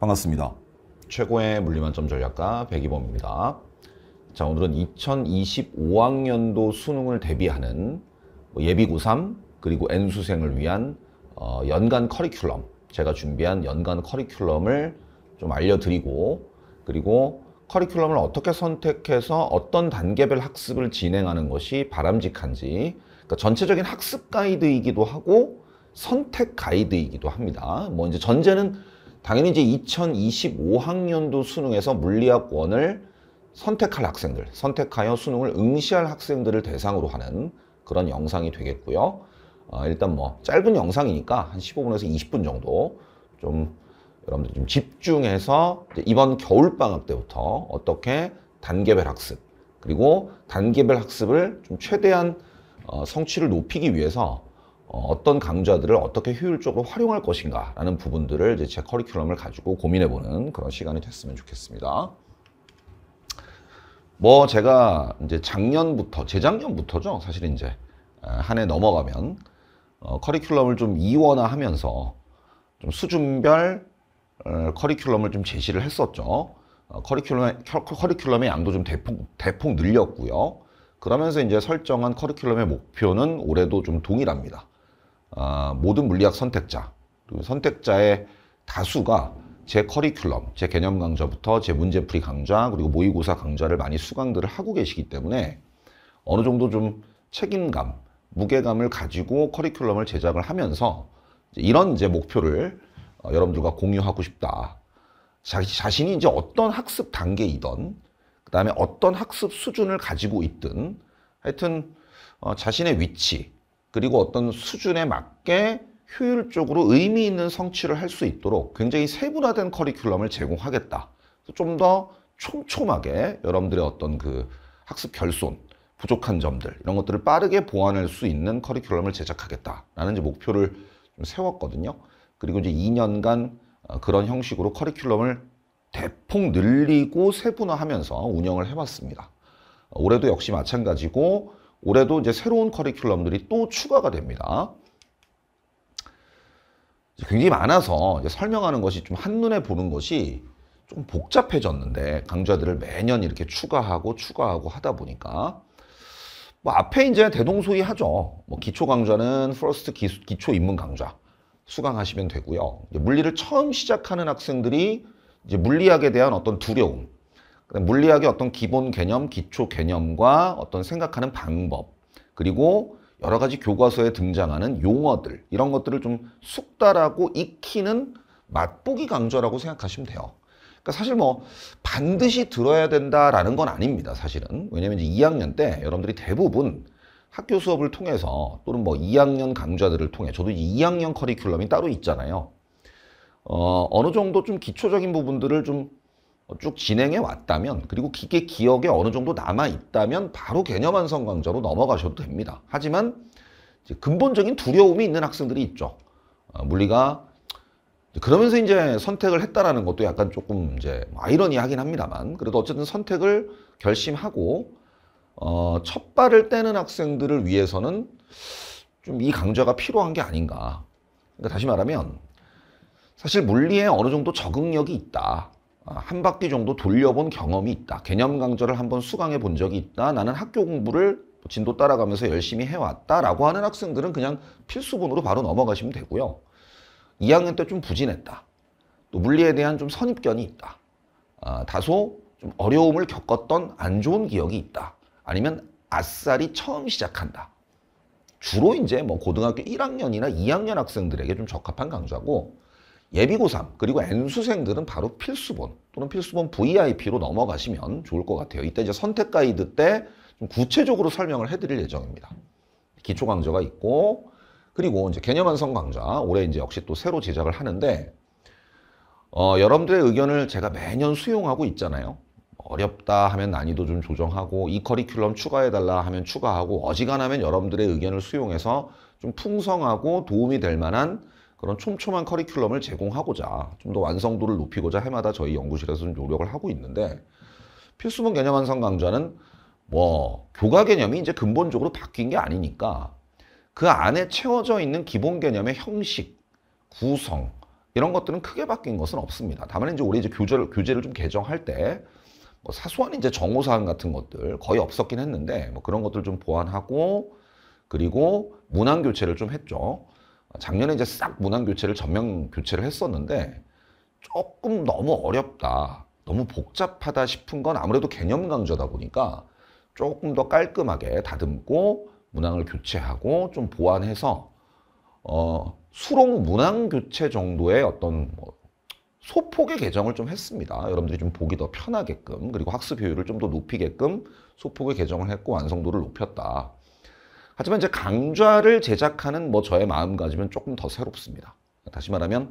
반갑습니다. 최고의 물리만점 전략가 백이범입니다. 자, 오늘은 2025학년도 수능을 대비하는 뭐 예비 고3 그리고 N수생을 위한 어, 연간 커리큘럼 제가 준비한 연간 커리큘럼을 좀 알려드리고 그리고 커리큘럼을 어떻게 선택해서 어떤 단계별 학습을 진행하는 것이 바람직한지 그러니까 전체적인 학습 가이드이기도 하고 선택 가이드이기도 합니다. 뭐 이제 전제는 당연히 이제 2025학년도 수능에서 물리학 원을 선택할 학생들, 선택하여 수능을 응시할 학생들을 대상으로 하는 그런 영상이 되겠고요. 어, 일단 뭐 짧은 영상이니까 한 15분에서 20분 정도 좀 여러분들 좀 집중해서 이번 겨울방학 때부터 어떻게 단계별 학습 그리고 단계별 학습을 좀 최대한 어, 성취를 높이기 위해서 어떤 강좌들을 어떻게 효율적으로 활용할 것인가 라는 부분들을 이제 제 커리큘럼을 가지고 고민해보는 그런 시간이 됐으면 좋겠습니다. 뭐 제가 이제 작년부터, 재작년부터죠. 사실 이제 한 해 넘어가면 어, 커리큘럼을 좀 이원화하면서 좀 수준별 어, 커리큘럼을 좀 제시를 했었죠. 어, 커리큘럼의, 커리큘럼의 양도 좀 대폭, 대폭 늘렸고요. 그러면서 이제 설정한 커리큘럼의 목표는 올해도 좀 동일합니다. 어, 모든 물리학 선택자, 그리고 선택자의 다수가 제 커리큘럼, 제 개념 강좌부터 제 문제풀이 강좌, 그리고 모의고사 강좌를 많이 수강들을 하고 계시기 때문에 어느 정도 좀 책임감, 무게감을 가지고 커리큘럼을 제작을 하면서 이런 이제 목표를 어, 여러분들과 공유하고 싶다. 자, 자신이 이제 어떤 학습 단계이던, 그 다음에 어떤 학습 수준을 가지고 있든, 하여튼 어, 자신의 위치, 그리고 어떤 수준에 맞게 효율적으로 의미 있는 성취를 할 수 있도록 굉장히 세분화된 커리큘럼을 제공하겠다. 좀 더 촘촘하게 여러분들의 어떤 그 학습 결손, 부족한 점들 이런 것들을 빠르게 보완할 수 있는 커리큘럼을 제작하겠다라는 이제 목표를 좀 세웠거든요. 그리고 이제 2년간 어, 그런 형식으로 커리큘럼을 대폭 늘리고 세분화하면서 운영을 해왔습니다. 어, 올해도 역시 마찬가지고 올해도 이제 새로운 커리큘럼들이 또 추가가 됩니다. 굉장히 많아서 설명하는 것이 좀 한눈에 보는 것이 좀 복잡해졌는데 강좌들을 매년 이렇게 추가하고 추가하고 하다 보니까 뭐 앞에 이제 대동소이하죠. 뭐 기초 강좌는 프스트 기초 입문 강좌 수강하시면 되고요. 물리를 처음 시작하는 학생들이 이제 물리학에 대한 어떤 두려움 물리학의 어떤 기본 개념, 기초 개념과 어떤 생각하는 방법, 그리고 여러 가지 교과서에 등장하는 용어들, 이런 것들을 좀 숙달하고 익히는 맛보기 강좌라고 생각하시면 돼요. 그러니까 사실 뭐 반드시 들어야 된다라는 건 아닙니다, 사실은. 왜냐면 이제 2학년 때 여러분들이 대부분 학교 수업을 통해서 또는 뭐 2학년 강좌들을 통해 저도 2학년 커리큘럼이 따로 있잖아요. 어, 어느 정도 좀 기초적인 부분들을 좀 어, 쭉 진행해 왔다면 그리고 기계 기억에 어느 정도 남아 있다면 바로 개념 완성 강좌로 넘어가셔도 됩니다. 하지만 근본적인 두려움이 있는 학생들이 있죠. 어, 물리가 그러면서 이제 선택을 했다라는 것도 약간 조금 이제 뭐 아이러니하긴 합니다만 그래도 어쨌든 선택을 결심하고 어, 첫 발을 떼는 학생들을 위해서는 좀 이 강좌가 필요한 게 아닌가. 그러니까 다시 말하면 사실 물리에 어느 정도 적응력이 있다. 아, 한 바퀴 정도 돌려본 경험이 있다. 개념 강좌를 한번 수강해 본 적이 있다. 나는 학교 공부를 진도 따라가면서 열심히 해왔다라고 하는 학생들은 그냥 필수본으로 바로 넘어가시면 되고요. 2학년 때 좀 부진했다. 또 물리에 대한 좀 선입견이 있다. 아, 다소 좀 어려움을 겪었던 안 좋은 기억이 있다. 아니면 아싸리 처음 시작한다. 주로 이제 뭐 고등학교 1학년이나 2학년 학생들에게 좀 적합한 강좌고 예비고3 그리고 N수생들은 바로 필수본 또는 필수본 VIP로 넘어가시면 좋을 것 같아요. 이때 이제 선택 가이드 때 좀 구체적으로 설명을 해드릴 예정입니다. 기초 강좌가 있고 그리고 이제 개념 완성 강좌 올해 이제 역시 또 새로 제작을 하는데 어, 여러분들의 의견을 제가 매년 수용하고 있잖아요. 어렵다 하면 난이도 좀 조정하고 이 커리큘럼 추가해달라 하면 추가하고 어지간하면 여러분들의 의견을 수용해서 좀 풍성하고 도움이 될 만한 그런 촘촘한 커리큘럼을 제공하고자 좀 더 완성도를 높이고자 해마다 저희 연구실에서 는 노력을 하고 있는데 필수문 개념 완성 강좌는 뭐 교과 개념이 이제 근본적으로 바뀐 게 아니니까 그 안에 채워져 있는 기본 개념의 형식, 구성 이런 것들은 크게 바뀐 것은 없습니다. 다만 이제 우리 이제 교재를 교재를 좀 개정할 때뭐 사소한 이제 정오 사항 같은 것들 거의 없었긴 했는데 뭐 그런 것들 좀 보완하고 그리고 문항 교체를 좀 했죠. 작년에 이제 싹 문항 교체를 전면 교체를 했었는데 조금 너무 어렵다, 너무 복잡하다 싶은 건 아무래도 개념 강좌다 보니까 조금 더 깔끔하게 다듬고 문항을 교체하고 좀 보완해서 어, 수록 문항 교체 정도의 어떤 뭐 소폭의 개정을 좀 했습니다. 여러분들이 좀 보기 더 편하게끔 그리고 학습 효율을 좀 더 높이게끔 소폭의 개정을 했고 완성도를 높였다. 하지만 이제 강좌를 제작하는 뭐 저의 마음가짐은 조금 더 새롭습니다. 다시 말하면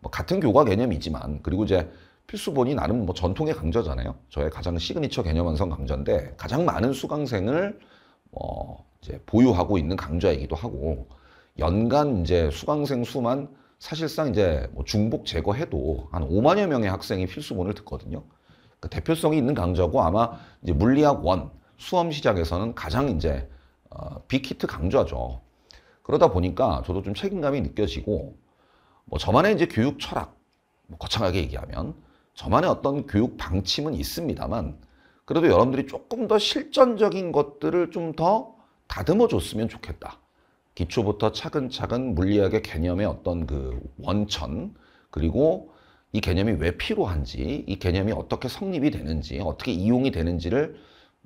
뭐 같은 교과 개념이지만 그리고 이제 필수본이 나름 뭐 전통의 강좌잖아요. 저의 가장 시그니처 개념 완성 강좌인데 가장 많은 수강생을 뭐 이제 보유하고 있는 강좌이기도 하고 연간 이제 수강생 수만 사실상 이제 뭐 중복 제거해도 한 5만여 명의 학생이 필수본을 듣거든요. 그 대표성이 있는 강좌고 아마 이제 물리학 원 수험 시작에서는 가장 이제 어, 빅히트 강조하죠 그러다 보니까 저도 좀 책임감이 느껴지고 뭐 저만의 이제 교육 철학, 뭐 거창하게 얘기하면 저만의 어떤 교육 방침은 있습니다만 그래도 여러분들이 조금 더 실전적인 것들을 좀 더 다듬어 줬으면 좋겠다. 기초부터 차근차근 물리학의 개념의 어떤 그 원천 그리고 이 개념이 왜 필요한지 이 개념이 어떻게 성립이 되는지 어떻게 이용이 되는지를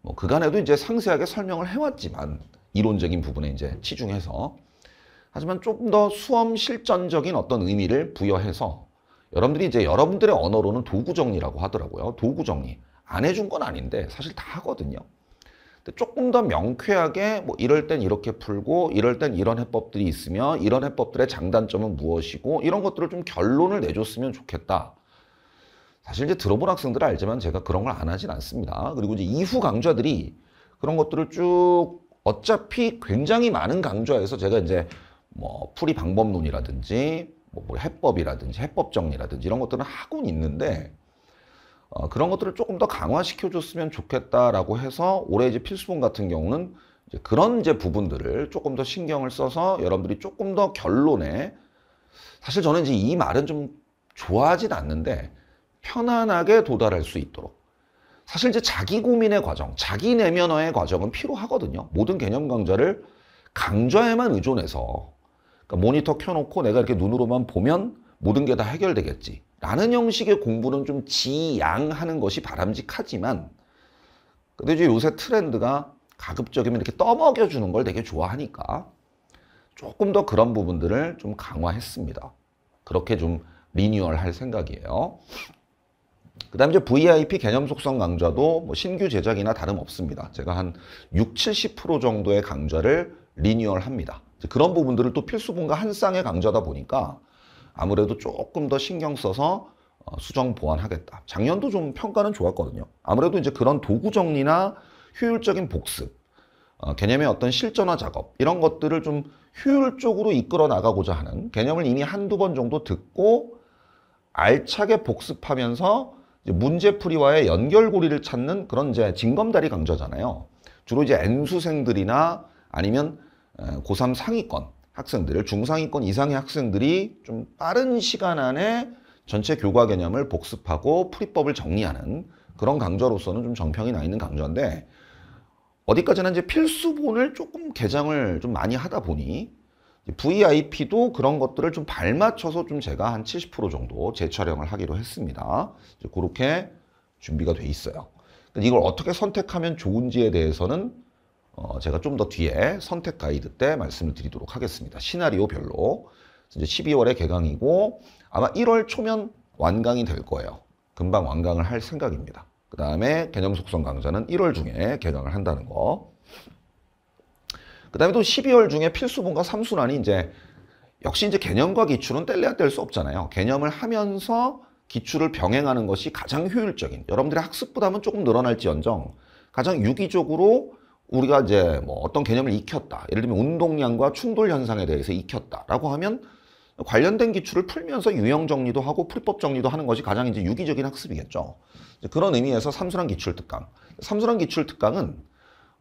뭐 그간에도 이제 상세하게 설명을 해왔지만 이론적인 부분에 이제 치중해서 하지만 조금 더 수험 실전적인 어떤 의미를 부여해서 여러분들이 이제 여러분들의 언어로는 도구 정리라고 하더라고요. 도구 정리. 안 해준 건 아닌데 사실 다 하거든요. 근데 조금 더 명쾌하게 뭐 이럴 땐 이렇게 풀고 이럴 땐 이런 해법들이 있으며 이런 해법들의 장단점은 무엇이고 이런 것들을 좀 결론을 내줬으면 좋겠다. 사실 이제 들어본 학생들은 알지만 제가 그런 걸 안 하진 않습니다. 그리고 이제 이후 강좌들이 그런 것들을 쭉 어차피 굉장히 많은 강좌에서 제가 이제 뭐 풀이 방법론이라든지 뭐, 뭐 해법이라든지 해법 정리라든지 이런 것들은 하고 있는데 어, 그런 것들을 조금 더 강화시켜 줬으면 좋겠다라고 해서 올해 이제 필수본 같은 경우는 이제 그런 이제 부분들을 조금 더 신경을 써서 여러분들이 조금 더 결론에 사실 저는 이제 이 말은 좀 좋아하진 않는데 편안하게 도달할 수 있도록. 사실 이제 자기 고민의 과정, 자기 내면화의 과정은 필요하거든요. 모든 개념 강좌를 강좌에만 의존해서 그러니까 모니터 켜놓고 내가 이렇게 눈으로만 보면 모든 게 다 해결되겠지. 라는 형식의 공부는 좀 지양하는 것이 바람직하지만 근데 이제 요새 트렌드가 가급적이면 이렇게 떠먹여주는 걸 되게 좋아하니까 조금 더 그런 부분들을 좀 강화했습니다. 그렇게 좀 리뉴얼 할 생각이에요. 그 다음에 이제 VIP 개념 속성 강좌도 뭐 신규 제작이나 다름없습니다. 제가 한 6, 70% 정도의 강좌를 리뉴얼합니다. 그런 부분들을 또 필수분과 한 쌍의 강좌다 보니까 아무래도 조금 더 신경 써서 어, 수정 보완하겠다. 작년도 좀 평가는 좋았거든요. 아무래도 이제 그런 도구 정리나 효율적인 복습, 어, 개념의 어떤 실전화 작업 이런 것들을 좀 효율적으로 이끌어 나가고자 하는 개념을 이미 한두 번 정도 듣고 알차게 복습하면서 이제 문제풀이와의 연결고리를 찾는 그런 이제 징검다리 강좌잖아요. 주로 이제 N수생들이나 아니면 고3 상위권 학생들, 중상위권 이상의 학생들이 좀 빠른 시간 안에 전체 교과 개념을 복습하고 풀이법을 정리하는 그런 강좌로서는 좀 정평이 나 있는 강좌인데 어디까지나 이제 필수본을 조금 개장을 좀 많이 하다 보니 VIP도 그런 것들을 좀 발맞춰서 좀 제가 한 70% 정도 재촬영을 하기로 했습니다. 이제 그렇게 준비가 돼 있어요. 이걸 어떻게 선택하면 좋은지에 대해서는 어 제가 좀 더 뒤에 선택 가이드 때 말씀을 드리도록 하겠습니다. 시나리오별로 이제 12월에 개강이고 아마 1월 초면 완강이 될 거예요. 금방 완강을 할 생각입니다. 그 다음에 개념 속성 강좌는 1월 중에 개강을 한다는 거. 그 다음에 또 12월 중에 필수본과 3순환이 이제 역시 이제 개념과 기출은 뗄래야 뗄 수 없잖아요. 개념을 하면서 기출을 병행하는 것이 가장 효율적인 여러분들의 학습 부담은 조금 늘어날지언정 가장 유기적으로 우리가 이제 뭐 어떤 개념을 익혔다. 예를 들면 운동량과 충돌 현상에 대해서 익혔다라고 하면 관련된 기출을 풀면서 유형 정리도 하고 풀법 정리도 하는 것이 가장 이제 유기적인 학습이겠죠. 그런 의미에서 삼순환 기출 특강. 삼순환 기출 특강은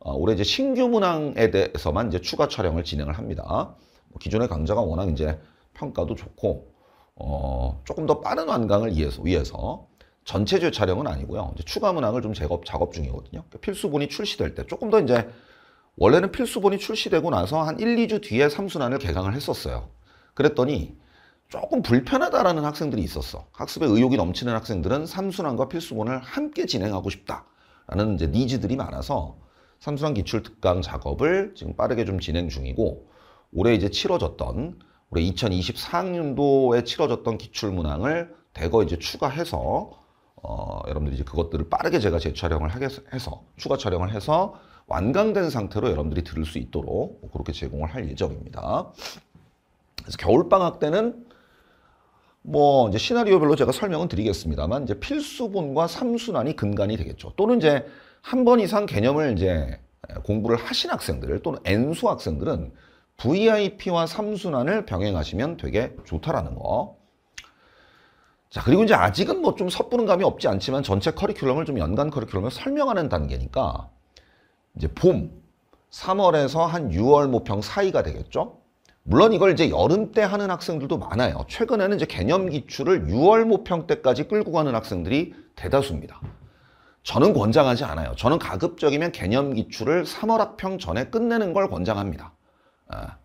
어, 올해 이제 신규 문항에 대해서만 이제 추가 촬영을 진행을 합니다. 뭐 기존의 강좌가 워낙 이제 평가도 좋고 어, 조금 더 빠른 완강을 위해서, 위해서 전체제 촬영은 아니고요. 추가 문항을 좀 작업, 작업 중이거든요. 그러니까 필수본이 출시될 때 조금 더 이제 원래는 필수본이 출시되고 나서 한 1, 2주 뒤에 3순환을 개강을 했었어요. 그랬더니 조금 불편하다라는 학생들이 있었어. 학습에 의욕이 넘치는 학생들은 3순환과 필수본을 함께 진행하고 싶다라는 이제 니즈들이 많아서 삼수산 기출특강 작업을 지금 빠르게 좀 진행 중이고 올해 이제 치러졌던 올해 2024학년도에 치러졌던 기출문항을 대거 이제 추가해서 어, 여러분들이 이제 그것들을 빠르게 제가 재촬영을 하게 해서 추가 촬영을 해서 완강된 상태로 여러분들이 들을 수 있도록 뭐 그렇게 제공을 할 예정입니다. 그래서 겨울 방학 때는 뭐 이제 시나리오별로 제가 설명은 드리겠습니다만 이제 필수본과 삼순환이 근간이 되겠죠. 또는 이제 한번 이상 개념을 이제 공부를 하신 학생들 또는 N수 학생들은 VIP와 3순환을 병행하시면 되게 좋다라는 거. 자, 그리고 이제 아직은 뭐 좀 섣부른 감이 없지 않지만 전체 커리큘럼을 좀 연간 커리큘럼을 설명하는 단계니까 이제 봄, 3월에서 한 6월 모평 사이가 되겠죠? 물론 이걸 이제 여름 때 하는 학생들도 많아요. 최근에는 이제 개념 기출을 6월 모평 때까지 끌고 가는 학생들이 대다수입니다. 저는 권장하지 않아요. 저는 가급적이면 개념 기출을 3월 학평 전에 끝내는 걸 권장합니다. 아,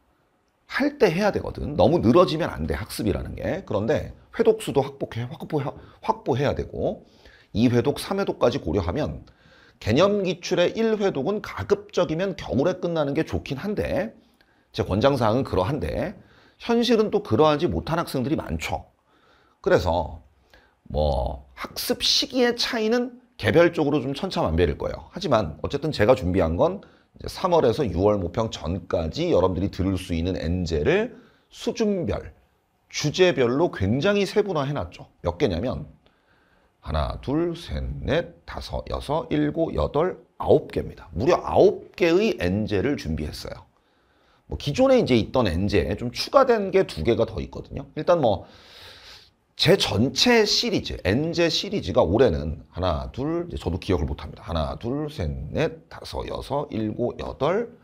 할 때 해야 되거든. 너무 늘어지면 안 돼, 학습이라는 게. 그런데 회독수도 확보해, 확보해, 야 되고 2회독, 3회독까지 고려하면 개념 기출의 1회독은 가급적이면 겨울에 끝나는 게 좋긴 한데 제 권장사항은 그러한데 현실은 또 그러하지 못한 학생들이 많죠. 그래서 뭐 학습 시기의 차이는 개별적으로 좀 천차만별일 거예요. 하지만 어쨌든 제가 준비한 건 3월에서 6월 모평 전까지 여러분들이 들을 수 있는 엔젤을 수준별, 주제별로 굉장히 세분화해놨죠. 몇 개냐면 하나, 둘, 셋, 넷, 다섯, 여섯, 일곱, 여덟, 아홉 개입니다. 무려 아홉 개의 엔젤을 준비했어요. 뭐 기존에 이제 있던 엔젤에 좀 추가된 게 두 개가 더 있거든요. 일단 뭐제 전체 시리즈, 엔제 시리즈가 올해는 하나, 둘, 저도 기억을 못합니다. 하나, 둘, 셋, 넷, 다섯, 여섯, 일곱, 여덟,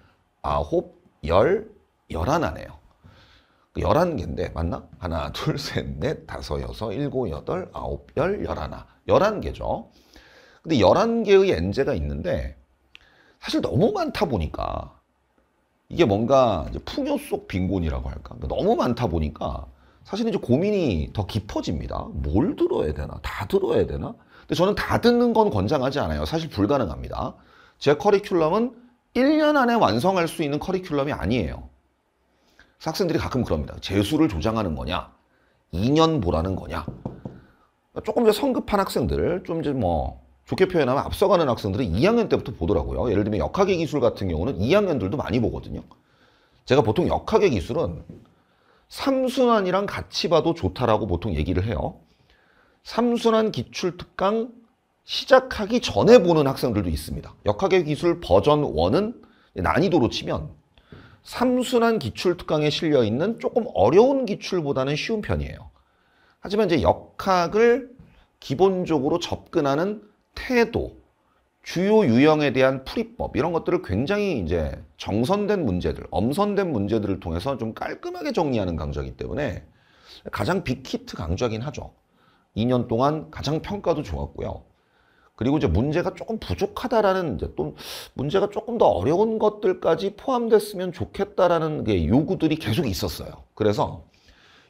아홉, 열, 열한 하네요. 그 열한 개인데 맞나? 하나, 둘, 셋, 넷, 다섯, 여섯, 일곱, 여덟, 아홉, 열, 열하나. 열한 개죠. 근데 열한 개의 N제가 있는데 사실 너무 많다 보니까 이게 뭔가 풍요 속 빈곤이라고 할까? 너무 많다 보니까 사실 이제 고민이 더 깊어집니다. 뭘 들어야 되나? 다 들어야 되나? 근데 저는 다 듣는 건 권장하지 않아요. 사실 불가능합니다. 제 커리큘럼은 1년 안에 완성할 수 있는 커리큘럼이 아니에요. 학생들이 가끔 그럽니다. 재수를 조장하는 거냐? 2년 보라는 거냐? 조금 더 성급한 학생들, 좀 이제 뭐 좋게 표현하면 앞서가는 학생들은 2학년 때부터 보더라고요. 예를 들면 역학의 기술 같은 경우는 2학년들도 많이 보거든요. 제가 보통 역학의 기술은 삼순환이랑 같이 봐도 좋다라고 보통 얘기를 해요. 삼순환 기출특강 시작하기 전에 보는 학생들도 있습니다. 역학의 기술 버전 1은 난이도로 치면 삼순환 기출특강에 실려있는 조금 어려운 기출보다는 쉬운 편이에요. 하지만 이제 역학을 기본적으로 접근하는 태도, 주요 유형에 대한 풀이법 이런 것들을 굉장히 이제 정선된 문제들, 엄선된 문제들을 통해서 좀 깔끔하게 정리하는 강좌이기 때문에 가장 빅히트 강좌긴 하죠. 2년 동안 가장 평가도 좋았고요. 그리고 이제 문제가 조금 부족하다라는 이제 또 문제가 조금 더 어려운 것들까지 포함됐으면 좋겠다라는 게 요구들이 계속 있었어요. 그래서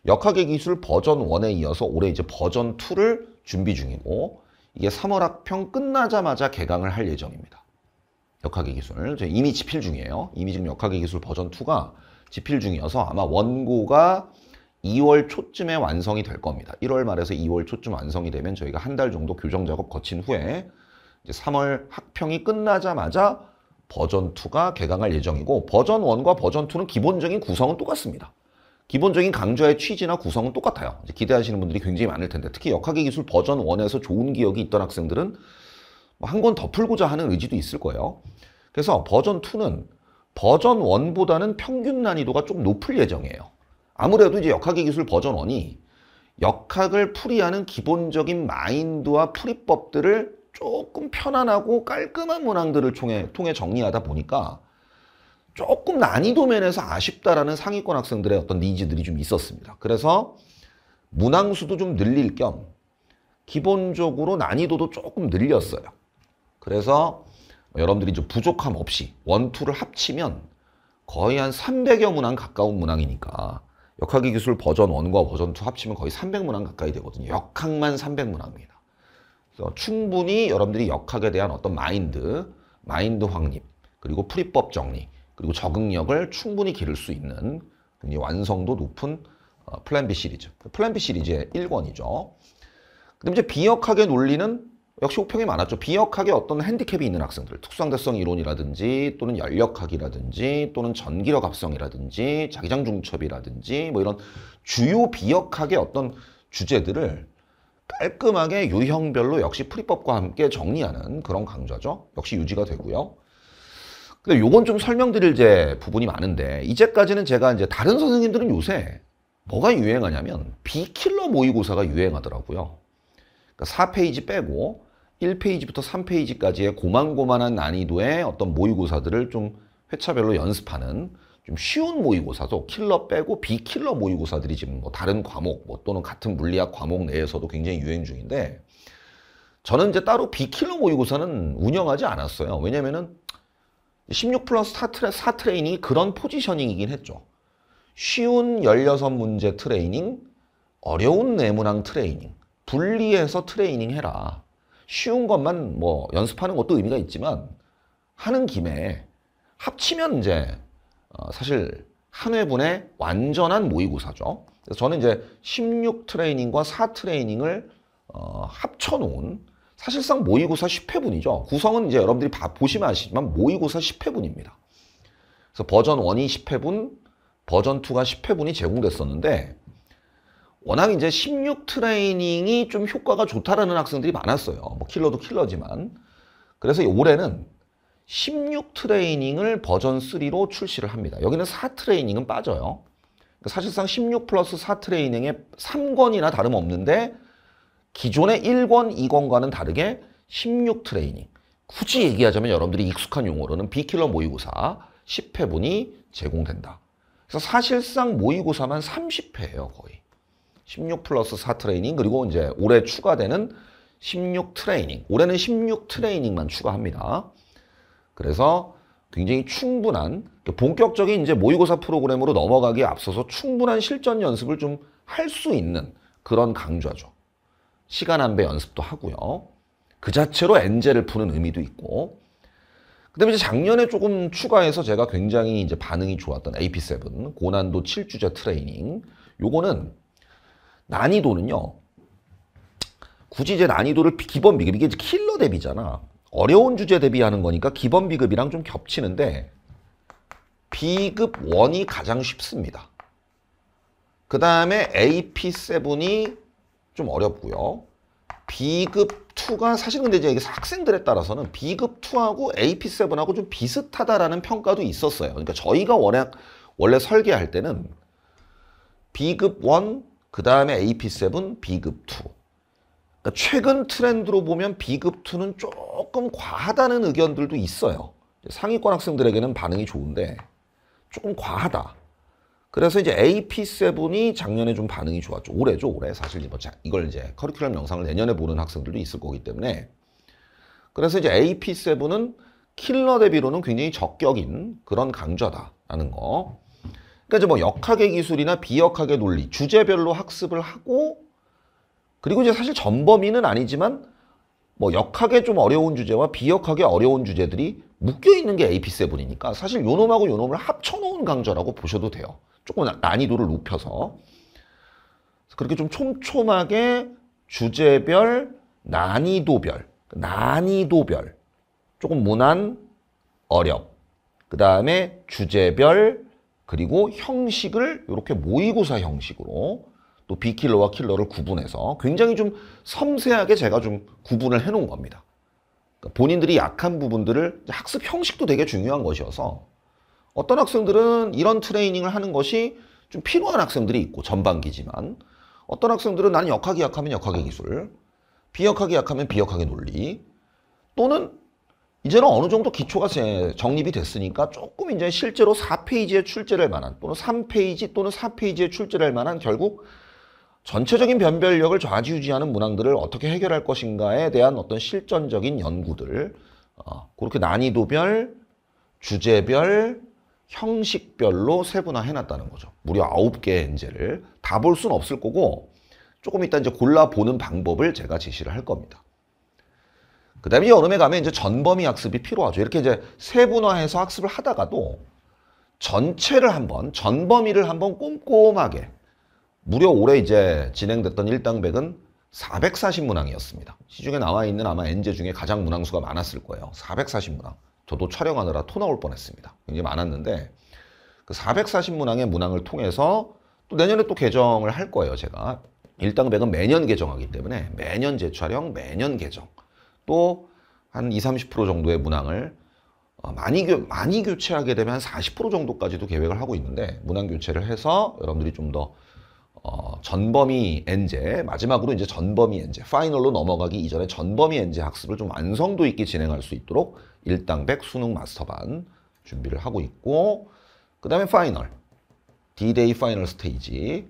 역학의 기술 버전 1에 이어서 올해 이제 버전 2를 준비 중이고 이게 3월 학평 끝나자마자 개강을 할 예정입니다. 역학의 기술. 이미 집필 중이에요. 이미 지금 역학의 기술 버전 2가 집필 중이어서 아마 원고가 2월 초쯤에 완성이 될 겁니다. 1월 말에서 2월 초쯤 완성이 되면 저희가 한 달 정도 교정 작업 거친 후에 이제 3월 학평이 끝나자마자 버전 2가 개강할 예정이고 버전 1과 버전 2는 기본적인 구성은 똑같습니다. 기본적인 강좌의 취지나 구성은 똑같아요. 기대하시는 분들이 굉장히 많을 텐데 특히 역학의 기술 버전 1에서 좋은 기억이 있던 학생들은 뭐 한권 더 풀고자 하는 의지도 있을 거예요. 그래서 버전 2는 버전 1보다는 평균 난이도가 좀 높을 예정이에요. 아무래도 이제 역학의 기술 버전 1이 역학을 풀이하는 기본적인 마인드와 풀이법들을 조금 편안하고 깔끔한 문항들을 통해, 통해 정리하다 보니까 조금 난이도 면에서 아쉽다라는 상위권 학생들의 어떤 니즈들이 좀 있었습니다. 그래서 문항수도 좀 늘릴 겸 기본적으로 난이도도 조금 늘렸어요. 그래서 뭐 여러분들이 이제 부족함 없이 원투를 합치면 거의 한 300여 문항 가까운 문항이니까 역학의 기술 버전 1과 버전 2 합치면 거의 300문항 가까이 되거든요. 역학만 300문항입니다. 그래서 충분히 여러분들이 역학에 대한 어떤 마인드, 마인드 확립, 그리고 풀이법 정리 그리고 적응력을 충분히 기를 수 있는 완성도 높은 어, 플랜 B 시리즈. 플랜 B 시리즈의 1권이죠. 그럼 이제 비역학의 논리는 역시 호평이 많았죠. 비역학에 어떤 핸디캡이 있는 학생들, 특수상대성 이론이라든지 또는 열역학이라든지 또는 전기력 합성이라든지 자기장 중첩이라든지 뭐 이런 주요 비역학의 어떤 주제들을 깔끔하게 유형별로 역시 프리법과 함께 정리하는 그런 강좌죠. 역시 유지가 되고요. 근데 요건 좀 설명드릴 제 부분이 많은데 이제까지는 제가 이제 다른 선생님들은 요새 뭐가 유행하냐면 비킬러 모의고사가 유행하더라고요. 4페이지 그러니까 빼고 1페이지부터 3페이지까지의 고만고만한 난이도의 어떤 모의고사들을 좀 회차별로 연습하는 좀 쉬운 모의고사도 킬러 빼고 비킬러 모의고사들이 지금 뭐 다른 과목 뭐 또는 같은 물리학 과목 내에서도 굉장히 유행 중인데 저는 이제 따로 비킬러 모의고사는 운영하지 않았어요. 왜냐면은 16 플러스 4, 트레, 4 트레이닝이 그런 포지셔닝이긴 했죠. 쉬운 16문제 트레이닝, 어려운 네모랑 트레이닝, 분리해서 트레이닝 해라. 쉬운 것만 뭐 연습하는 것도 의미가 있지만 하는 김에 합치면 이제 어 사실 한 회분의 완전한 모의고사죠. 그래서 저는 이제 16 트레이닝과 4 트레이닝을 어 합쳐놓은 사실상 모의고사 10회분이죠. 구성은 이제 여러분들이 봐, 보시면 아시지만 모의고사 10회분입니다. 그래서 버전 1이 10회분, 버전 2가 10회분이 제공됐었는데 워낙 이제 16 트레이닝이 좀 효과가 좋다라는 학생들이 많았어요. 뭐 킬러도 킬러지만. 그래서 올해는 16 트레이닝을 버전 3로 출시를 합니다. 여기는 4 트레이닝은 빠져요. 사실상 16 플러스 4 트레이닝에 3권이나 다름없는데 기존의 1권, 2권과는 다르게 16 트레이닝. 굳이 얘기하자면 여러분들이 익숙한 용어로는 비킬러 모의고사 10회분이 제공된다. 그래서 사실상 모의고사만 30회예요, 거의. 16 플러스 4 트레이닝 그리고 이제 올해 추가되는 16 트레이닝. 올해는 16 트레이닝만 추가합니다. 그래서 굉장히 충분한 그러니까 본격적인 이제 모의고사 프로그램으로 넘어가기에 앞서서 충분한 실전 연습을 좀 할 수 있는 그런 강좌죠. 시간 안배 연습도 하고요. 그 자체로 엔젤을 푸는 의미도 있고. 그다음에 이제 작년에 조금 추가해서 제가 굉장히 이제 반응이 좋았던 AP7 고난도 7주제 트레이닝 요거는 난이도는요. 굳이 이제 난이도를 기본 비급 이게 킬러 대비잖아. 어려운 주제 대비하는 거니까 기본 비급이랑 좀 겹치는데 B급 1이 가장 쉽습니다. 그 다음에 AP7이 좀 어렵고요. B급 2가 사실 근데 이제 학생들에 따라서는 B급 2하고 AP7하고 좀 비슷하다라는 평가도 있었어요. 그러니까 저희가 원래 원래 설계할 때는 B급 1, 그 다음에 AP7, B급 2. 그러니까 최근 트렌드로 보면 B급 2는 조금 과하다는 의견들도 있어요. 상위권 학생들에게는 반응이 좋은데 조금 과하다. 그래서 이제 AP7이 작년에 좀 반응이 좋았죠. 올해죠, 올해. 사실 뭐 이걸 이제 커리큘럼 영상을 내년에 보는 학생들도 있을 거기 때문에. 그래서 이제 AP7은 킬러 대비로는 굉장히 적격인 그런 강좌다라는 거. 그러니까 이제 뭐 역학의 기술이나 비역학의 논리, 주제별로 학습을 하고, 그리고 이제 사실 전범위는 아니지만 뭐역학에좀 어려운 주제와 비역학에 어려운 주제들이 묶여있는 게 AP7이니까 사실 요 놈하고 요 놈을 합쳐놓은 강좌라고 보셔도 돼요. 조금 난이도를 높여서. 그렇게 좀 촘촘하게 주제별, 난이도별, 난이도별, 조금 무난, 어렵, 그 다음에 주제별, 그리고 형식을 이렇게 모의고사 형식으로 또 B킬러와 킬러를 구분해서 굉장히 좀 섬세하게 제가 좀 구분을 해놓은 겁니다. 그러니까 본인들이 약한 부분들을 학습 형식도 되게 중요한 것이어서 어떤 학생들은 이런 트레이닝을 하는 것이 좀 필요한 학생들이 있고 전반기지만 어떤 학생들은 나는 역학이 약하면 역학의 기술, 비역학이 약하면 비역학의 논리 또는 이제는 어느 정도 기초가 정립이 됐으니까 조금 이제 실제로 4페이지에 출제될 만한 또는 3페이지 또는 4페이지에 출제될 만한 결국 전체적인 변별력을 좌지우지하는 문항들을 어떻게 해결할 것인가에 대한 어떤 실전적인 연구들 어, 그렇게 난이도별, 주제별, 형식별로 세분화해놨다는 거죠. 무려 아홉 개의 엔제를 다 볼 수는 없을 거고 조금 이따 이제 골라보는 방법을 제가 제시를 할 겁니다. 그 다음에 여름에 가면 이제 전범위 학습이 필요하죠. 이렇게 이제 세분화해서 학습을 하다가도 전체를 한번, 전범위를 한번 꼼꼼하게 무려 올해 이제 진행됐던 일당백은 440문항이었습니다. 시중에 나와 있는 아마 엔제 중에 가장 문항수가 많았을 거예요. 440문항. 저도 촬영하느라 토 나올 뻔했습니다. 굉장히 많았는데 그 440문항의 문항을 통해서 또 내년에 또 개정을 할 거예요. 제가 일당백은 매년 개정하기 때문에 매년 재촬영, 매년 개정 또 한 20, 30% 정도의 문항을 어, 많이, 교, 많이 교체하게 되면 한 40% 정도까지도 계획을 하고 있는데 문항 교체를 해서 여러분들이 좀더 어, 전범위 엔제 마지막으로 이제 전범위 엔제 파이널로 넘어가기 이전에 전범위 엔제 학습을 좀 완성도 있게 진행할 수 있도록 일당백 수능 마스터반 준비를 하고 있고 그 다음에 파이널 D-Day 파이널 스테이지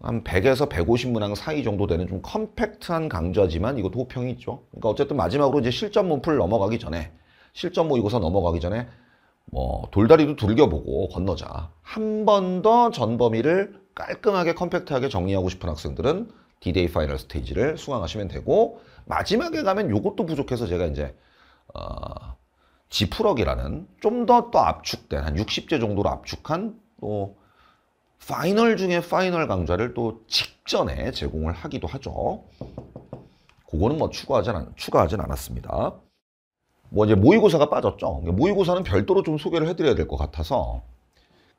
한 100에서 150문항 사이 정도 되는 좀 컴팩트한 강좌지만 이것도 호평이 있죠. 그러니까 어쨌든 마지막으로 이제 실전 문풀 넘어가기 전에 실전 모의고사 넘어가기 전에 뭐 돌다리도 두겨보고 건너자 한 번 더 전범위를 깔끔하게 컴팩트하게 정리하고 싶은 학생들은 D-Day 파이널 스테이지를 수강하시면 되고 마지막에 가면 이것도 부족해서 제가 이제 어, 지푸럭이라는 좀 더 또 압축된 한 60제 정도로 압축한 또 파이널 중에 파이널 강좌를 또 직전에 제공을 하기도 하죠. 그거는 뭐 추가하진, 않, 추가하진 않았습니다. 뭐 이제 모의고사가 빠졌죠. 그러니까 모의고사는 별도로 좀 소개를 해드려야 될 것 같아서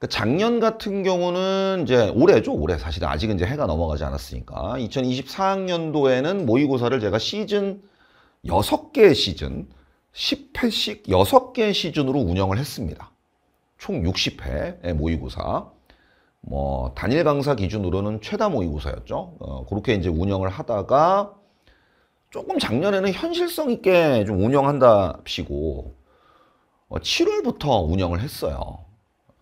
그러니까 작년 같은 경우는 이제 올해죠. 올해 사실 아직은 이제 해가 넘어가지 않았으니까 2024학년도에는 모의고사를 제가 시즌 6개 시즌 10회씩 6개 시즌으로 운영을 했습니다. 총 60회 모의고사. 뭐 단일 강사 기준으로는 최다 모의고사였죠. 어, 그렇게 이제 운영을 하다가 조금 작년에는 현실성 있게 좀운영한다시고 어, 7월부터 운영을 했어요.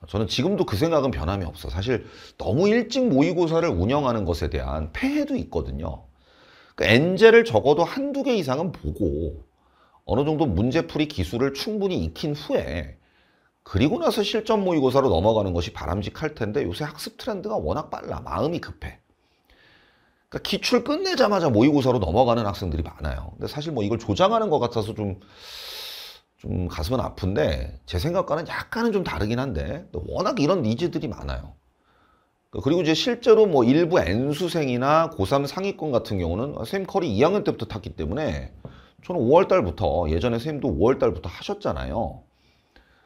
저는 지금도 그 생각은 변함이 없어. 사실 너무 일찍 모의고사를 운영하는 것에 대한 폐해도 있거든요. 그 엔젤을 적어도 한두 개 이상은 보고 어느 정도 문제풀이 기술을 충분히 익힌 후에 그리고 나서 실전 모의고사로 넘어가는 것이 바람직할 텐데 요새 학습 트렌드가 워낙 빨라. 마음이 급해. 그러니까 기출 끝내자마자 모의고사로 넘어가는 학생들이 많아요. 근데 사실 뭐 이걸 조장하는 것 같아서 좀좀 가슴은 아픈데 제 생각과는 약간은 좀 다르긴 한데 워낙 이런 니즈들이 많아요. 그러니까 그리고 이제 실제로 뭐 일부 N수생이나 고3 상위권 같은 경우는 선생님 커리 2학년 때부터 탔기 때문에 저는 5월 달부터 예전에 선도 5월 달부터 하셨잖아요.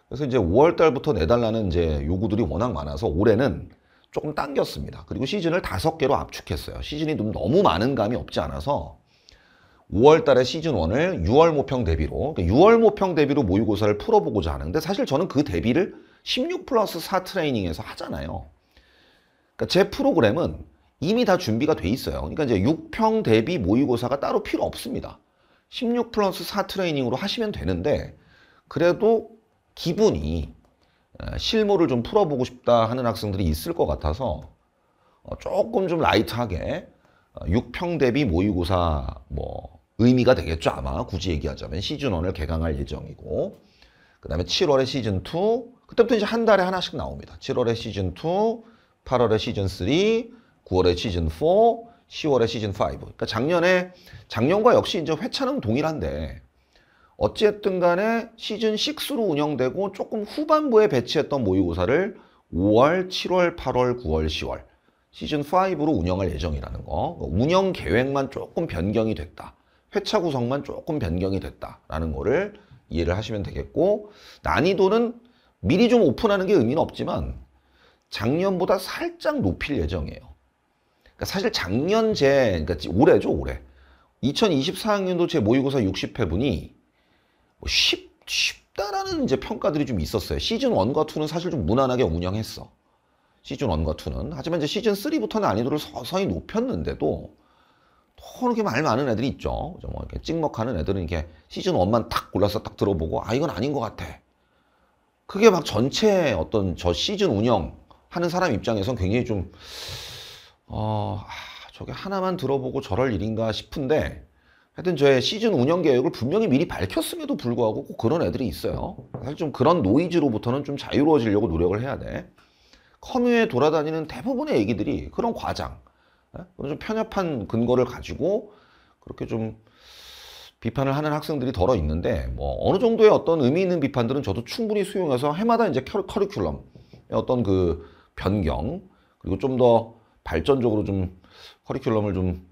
그래서 이제 5월 달부터 내달라는 이제 요구들이 워낙 많아서 올해는 조금 당겼습니다. 그리고 시즌을 5 개로 압축했어요. 시즌이 너무 많은 감이 없지 않아서 5월 달에 시즌 1을 6월 모평 대비로 6월 그러니까 모평 대비로 모의고사를 풀어보고자 하는데 사실 저는 그 대비를 16 플러스 4 트레이닝에서 하잖아요. 그러니까 제 프로그램은 이미 다 준비가 돼 있어요. 그러니까 이제 6평 대비 모의고사가 따로 필요 없습니다. 16 플러스 4 트레이닝으로 하시면 되는데 그래도 기분이 어, 실무를 좀 풀어보고 싶다 하는 학생들이 있을 것 같아서 어, 조금 좀 라이트하게 6평 대비 모의고사 뭐 의미가 되겠죠 아마 굳이 얘기하자면 시즌1을 개강할 예정이고 그 다음에 7월에 시즌2 그때부터 이제 한 달에 하나씩 나옵니다 7월에 시즌2 8월에 시즌3 9월에 시즌4 10월에 시즌5 그러니까 작년에 작년과 역시 이제 회차는 동일한데 어쨌든 간에 시즌6로 운영되고 조금 후반부에 배치했던 모의고사를 5월, 7월, 8월, 9월, 10월 시즌5로 운영할 예정이라는 거 그러니까 운영 계획만 조금 변경이 됐다 회차 구성만 조금 변경이 됐다라는 거를 이해를 하시면 되겠고 난이도는 미리 좀 오픈하는 게 의미는 없지만 작년보다 살짝 높일 예정이에요 그러니까 사실 작년 제 그러니까 올해죠 올해 2024학년도 제 모의고사 60회분이 뭐 쉽, 쉽다라는 이제 평가들이 좀 있었어요 시즌1과 2는 사실 좀 무난하게 운영했어 시즌 1과 2는. 하지만 이제 시즌 3부터 는 난이도를 서서히 높였는데도 또 이렇게 말 많은 애들이 있죠. 죠뭐 이렇게 찍먹하는 애들은 이렇게 시즌 1만 딱 골라서 딱 들어보고 아 이건 아닌 것 같아. 그게 막 전체 어떤 저 시즌 운영하는 사람 입장에선 굉장히 좀 어, 아, 저게 하나만 들어보고 저럴 일인가 싶은데 하여튼 저의 시즌 운영 계획을 분명히 미리 밝혔음에도 불구하고 꼭 그런 애들이 있어요. 사실 좀 그런 노이즈로부터는 좀 자유로워지려고 노력을 해야 돼. 커뮤에 돌아다니는 대부분의 얘기들이 그런 과장, 예? 그런 좀 편협한 근거를 가지고 그렇게 좀 비판을 하는 학생들이 덜어 있는데 뭐 어느 정도의 어떤 의미 있는 비판들은 저도 충분히 수용해서 해마다 이제 커리큘럼 어떤 그 변경 그리고 좀 더 발전적으로 좀 커리큘럼을 좀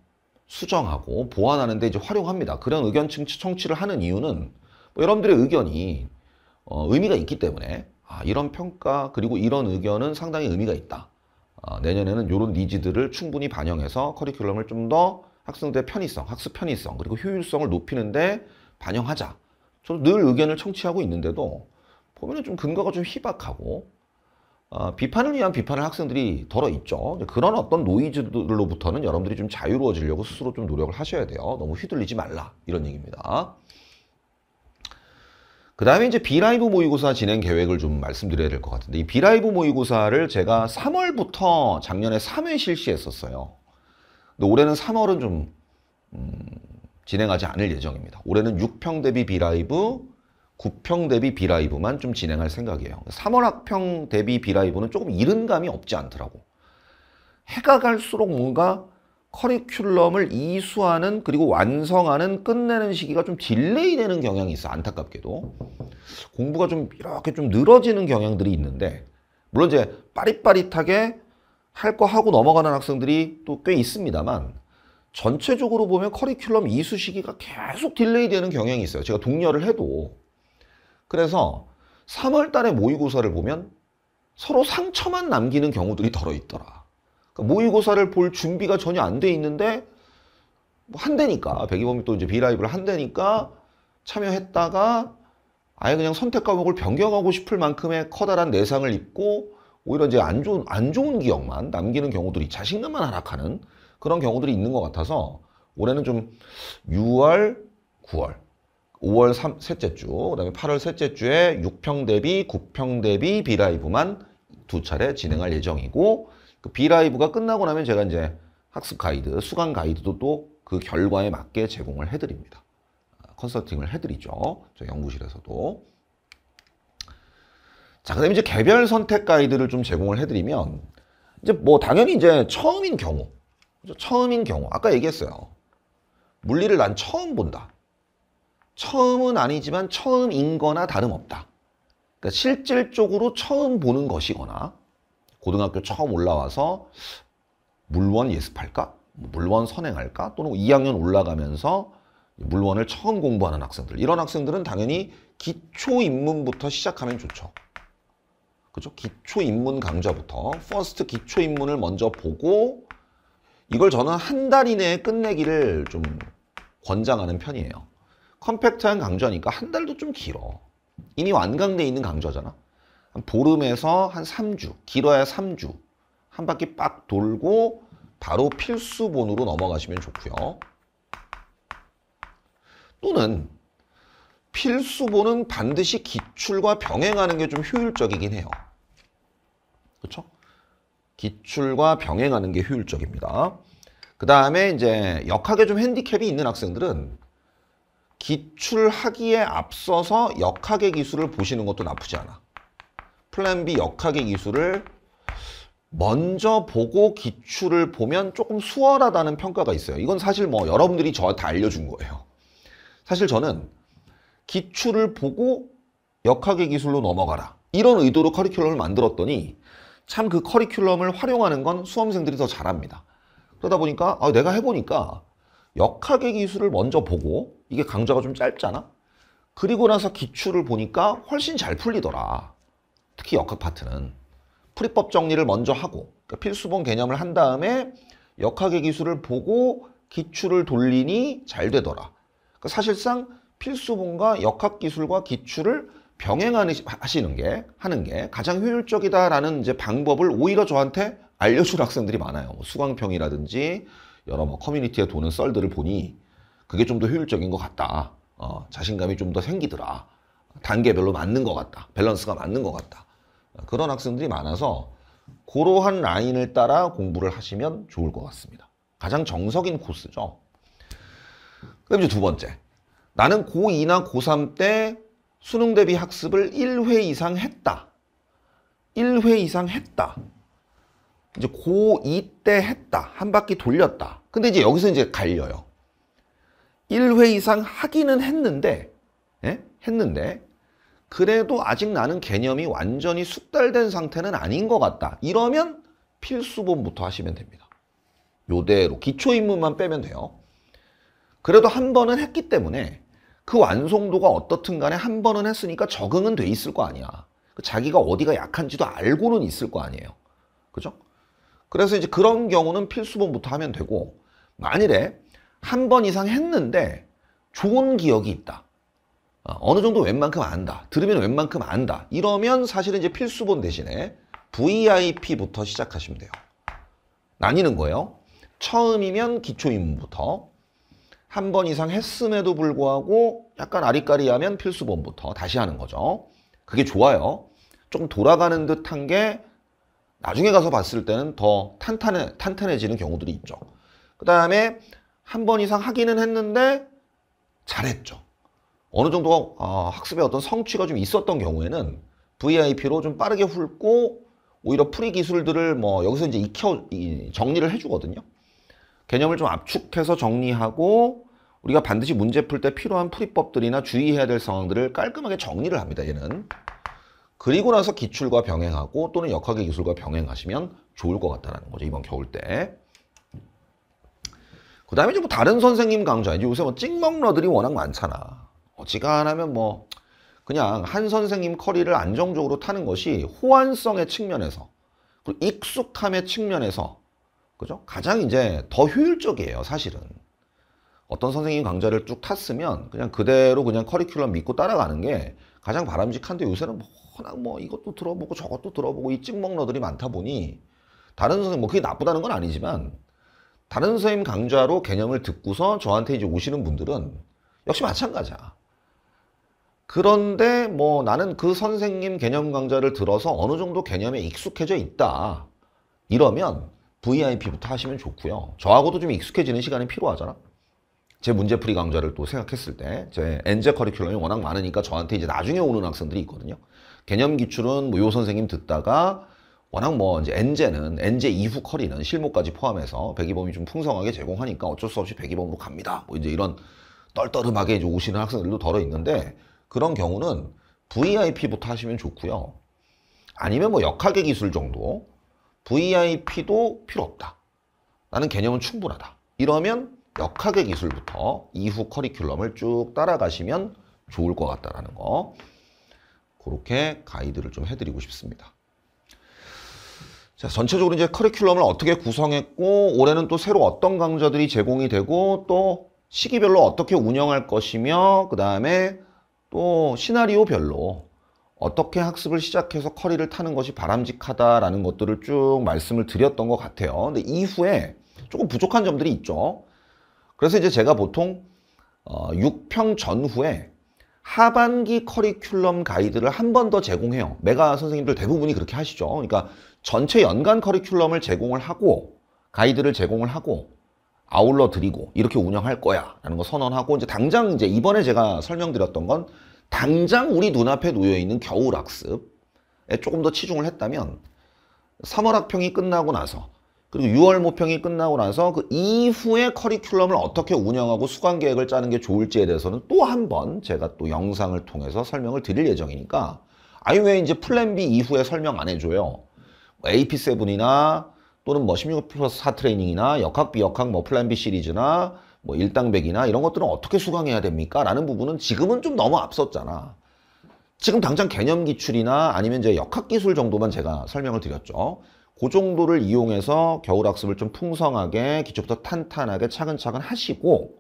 수정하고 보완하는 데 이제 활용합니다. 그런 의견 청취를 하는 이유는 뭐 여러분들의 의견이 어, 의미가 있기 때문에 아, 이런 평가 그리고 이런 의견은 상당히 의미가 있다. 아, 내년에는 이런 니즈들을 충분히 반영해서 커리큘럼을 좀 더 학생들의 편의성, 학습 편의성 그리고 효율성을 높이는데 반영하자. 저도 늘 의견을 청취하고 있는데도 보면은 좀 근거가 좀 희박하고 어, 비판을 위한 비판을 학생들이 덜어 있죠. 그런 어떤 노이즈들로부터는 여러분들이 좀 자유로워지려고 스스로 좀 노력을 하셔야 돼요. 너무 휘둘리지 말라 이런 얘기입니다. 그 다음에 이제 비라이브 모의고사 진행 계획을 좀 말씀드려야 될 것 같은데 이 비라이브 모의고사를 제가 3월부터 작년에 3회 실시했었어요. 근데 올해는 3월은 좀 음, 진행하지 않을 예정입니다. 올해는 6평 대비 비라이브, 9평 대비 비라이브만 좀 진행할 생각이에요. 3월 그러니까 학평 대비 비라이브는 조금 이른 감이 없지 않더라고. 해가 갈수록 뭔가 커리큘럼을 이수하는 그리고 완성하는 끝내는 시기가 좀 딜레이 되는 경향이 있어 안타깝게도 공부가 좀 이렇게 좀 늘어지는 경향들이 있는데 물론 이제 빠릿빠릿하게 할 거 하고 넘어가는 학생들이 또 꽤 있습니다만 전체적으로 보면 커리큘럼 이수 시기가 계속 딜레이 되는 경향이 있어요 제가 독려를 해도 그래서 3월 달에 모의고사를 보면 서로 상처만 남기는 경우들이 덜어 있더라 그러니까 모의고사를 볼 준비가 전혀 안 돼 있는데 뭐 한대니까 백이범이 또 이제 비라이브를 한대니까 참여했다가 아예 그냥 선택 과목을 변경하고 싶을 만큼의 커다란 내상을 입고 오히려 이제 안 좋은 안 좋은 기억만 남기는 경우들이 자신감만 하락하는 그런 경우들이 있는 것 같아서 올해는 좀 6월, 9월, 5월 3, 셋째 주, 그다음에 8월 셋째 주에 6평 대비, 9평 대비 비라이브만 두 차례 진행할 예정이고 그 비라이브가 끝나고 나면 제가 이제 학습 가이드, 수강 가이드도 또 그 결과에 맞게 제공을 해드립니다. 아, 컨설팅을 해드리죠. 저 연구실에서도. 자, 그 다음에 이제 개별 선택 가이드를 좀 제공을 해드리면 이제 뭐 당연히 이제 처음인 경우 처음인 경우 아까 얘기했어요. 물리를 난 처음 본다. 처음은 아니지만 처음인 거나 다름없다. 그러니까 실질적으로 처음 보는 것이거나 고등학교 처음 올라와서 물원 예습할까? 물원 선행할까? 또는 2학년 올라가면서 물원을 처음 공부하는 학생들. 이런 학생들은 당연히 기초 입문부터 시작하면 좋죠. 그죠? 기초 입문 강좌부터 퍼스트 기초 입문을 먼저 보고 이걸 저는 한 달 이내에 끝내기를 좀 권장하는 편이에요. 컴팩트한 강좌니까 한 달도 좀 길어. 이미 완강돼 있는 강좌잖아. 보름에서 한 3주, 길어야 3주 한 바퀴 빡 돌고 바로 필수본으로 넘어가시면 좋고요. 또는 필수본은 반드시 기출과 병행하는 게 좀 효율적이긴 해요. 그렇죠? 기출과 병행하는 게 효율적입니다. 그 다음에 이제 역학에 좀 핸디캡이 있는 학생들은 기출하기에 앞서서 역학의 기술을 보시는 것도 나쁘지 않아. 플랜 B 역학의 기술을 먼저 보고 기출을 보면 조금 수월하다는 평가가 있어요. 이건 사실 뭐 여러분들이 저한테 알려준 거예요. 사실 저는 기출을 보고 역학의 기술로 넘어가라. 이런 의도로 커리큘럼을 만들었더니 참 그 커리큘럼을 활용하는 건 수험생들이 더 잘합니다. 그러다 보니까 아, 내가 해보니까 역학의 기술을 먼저 보고 이게 강좌가 좀 짧잖아? 그리고 나서 기출을 보니까 훨씬 잘 풀리더라. 특히 역학 파트는 풀이법 정리를 먼저 하고 그러니까 필수본 개념을 한 다음에 역학의 기술을 보고 기출을 돌리니 잘 되더라. 그러니까 사실상 필수본과 역학 기술과 기출을 병행하시는 게 하는 게 가장 효율적이다라는 이제 방법을 오히려 저한테 알려준 학생들이 많아요. 뭐 수강평이라든지 여러 뭐 커뮤니티에 도는 썰들을 보니 그게 좀 더 효율적인 것 같다. 어, 자신감이 좀 더 생기더라. 단계별로 맞는 것 같다. 밸런스가 맞는 것 같다. 그런 학생들이 많아서 그러한 라인을 따라 공부를 하시면 좋을 것 같습니다. 가장 정석인 코스죠. 그럼 이제 두 번째. 나는 고2나 고3 때 수능 대비 학습을 1회 이상 했다. 1회 이상 했다. 이제 고2 때 했다. 한 바퀴 돌렸다. 근데 이제 여기서 이제 갈려요. 1회 이상 하기는 했는데, 예? 했는데, 그래도 아직 나는 개념이 완전히 숙달된 상태는 아닌 것 같다. 이러면 필수본부터 하시면 됩니다. 요대로 기초인문만 빼면 돼요. 그래도 한 번은 했기 때문에 그 완성도가 어떻든 간에 한 번은 했으니까 적응은 돼 있을 거 아니야. 그 자기가 어디가 약한지도 알고는 있을 거 아니에요. 그죠? 그래서 이제 그런 경우는 필수본부터 하면 되고 만일에 한 번 이상 했는데 좋은 기억이 있다. 어, 어느 정도 웬만큼 안다. 들으면 웬만큼 안다. 이러면 사실은 이제 필수본 대신에 VIP부터 시작하시면 돼요. 나뉘는 거예요. 처음이면 기초인문부터 한 번 이상 했음에도 불구하고 약간 아리까리하면 필수본부터 다시 하는 거죠. 그게 좋아요. 조금 돌아가는 듯한 게 나중에 가서 봤을 때는 더 탄탄해, 탄탄해지는 경우들이 있죠. 그 다음에 한 번 이상 하기는 했는데 잘했죠. 어느 정도 아, 학습에 어떤 성취가 좀 있었던 경우에는 VIP로 좀 빠르게 훑고 오히려 프리 기술들을 뭐 여기서 이제 익혀 정리를 해주거든요. 개념을 좀 압축해서 정리하고 우리가 반드시 문제 풀 때 필요한 풀이법들이나 주의해야 될 상황들을 깔끔하게 정리를 합니다. 얘는 그리고 나서 기출과 병행하고 또는 역학의 기술과 병행하시면 좋을 것 같다는 라 거죠. 이번 겨울 때. 그 다음에 좀 뭐 다른 선생님 강좌. 이제 요새 뭐 찍먹러들이 워낙 많잖아. 어지간하면 뭐, 뭐 그냥 한 선생님 커리를 안정적으로 타는 것이 호환성의 측면에서 그리고 익숙함의 측면에서 그죠? 가장 이제 더 효율적이에요 사실은 어떤 선생님 강좌를 쭉 탔으면 그냥 그대로 그냥 커리큘럼 믿고 따라가는 게 가장 바람직한데 요새는 뭐 워낙 뭐 이것도 들어보고 저것도 들어보고 이 찍먹러들이 많다 보니 다른 선생님 뭐 그게 나쁘다는 건 아니지만 다른 선생님 강좌로 개념을 듣고서 저한테 이제 오시는 분들은 역시 마찬가지야 그런데 뭐 나는 그 선생님 개념 강좌를 들어서 어느 정도 개념에 익숙해져 있다. 이러면 VIP부터 하시면 좋고요. 저하고도 좀 익숙해지는 시간이 필요하잖아. 제 문제풀이 강좌를 또 생각했을 때 제 엔제 커리큘럼이 워낙 많으니까 저한테 이제 나중에 오는 학생들이 있거든요. 개념 기출은 뭐요 선생님 듣다가 워낙 뭐 이제 엔제는 엔제 이후 커리는 실무까지 포함해서 배기범이 좀 풍성하게 제공하니까 어쩔 수 없이 배기범으로 갑니다. 뭐 이제 이런 떨떠름하게 이제 오시는 학생들도 덜어 있는데 그런 경우는 VIP부터 하시면 좋고요. 아니면 뭐 역학의 기술 정도 VIP도 필요 없다. 나는 개념은 충분하다. 이러면 역학의 기술부터 이후 커리큘럼을 쭉 따라가시면 좋을 것 같다라는 거 그렇게 가이드를 좀 해드리고 싶습니다. 자, 전체적으로 이제 커리큘럼을 어떻게 구성했고 올해는 또 새로 어떤 강좌들이 제공이 되고 또 시기별로 어떻게 운영할 것이며 그 다음에 또 시나리오별로 어떻게 학습을 시작해서 커리를 타는 것이 바람직하다라는 것들을 쭉 말씀을 드렸던 것 같아요. 근데 이후에 조금 부족한 점들이 있죠. 그래서 이제 제가 보통 어, 6평 전후에 하반기 커리큘럼 가이드를 한 번 더 제공해요. 메가 선생님들 대부분이 그렇게 하시죠. 그러니까 전체 연간 커리큘럼을 제공을 하고 가이드를 제공을 하고 아울러 드리고 이렇게 운영할 거야라는 거 선언하고 이제 당장 이제 이번에 제가 설명드렸던 건 당장 우리 눈앞에 놓여 있는 겨울 학습에 조금 더 치중을 했다면 3월 학평이 끝나고 나서 그리고 6월 모평이 끝나고 나서 그이후에 커리큘럼을 어떻게 운영하고 수강 계획을 짜는 게 좋을지에 대해서는 또 한 번 제가 또 영상을 통해서 설명을 드릴 예정이니까 아니 왜 이제 플랜 B 이후에 설명 안 해줘요? AP7이나 또는 뭐16 플러스 4 트레이닝이나 역학 비역학 뭐 플랜 B 시리즈나 뭐 일당백이나 이런 것들은 어떻게 수강해야 됩니까? 라는 부분은 지금은 좀 너무 앞섰잖아. 지금 당장 개념 기출이나 아니면 이제 역학 기술 정도만 제가 설명을 드렸죠. 그 정도를 이용해서 겨울 학습을 좀 풍성하게 기초부터 탄탄하게 차근차근 하시고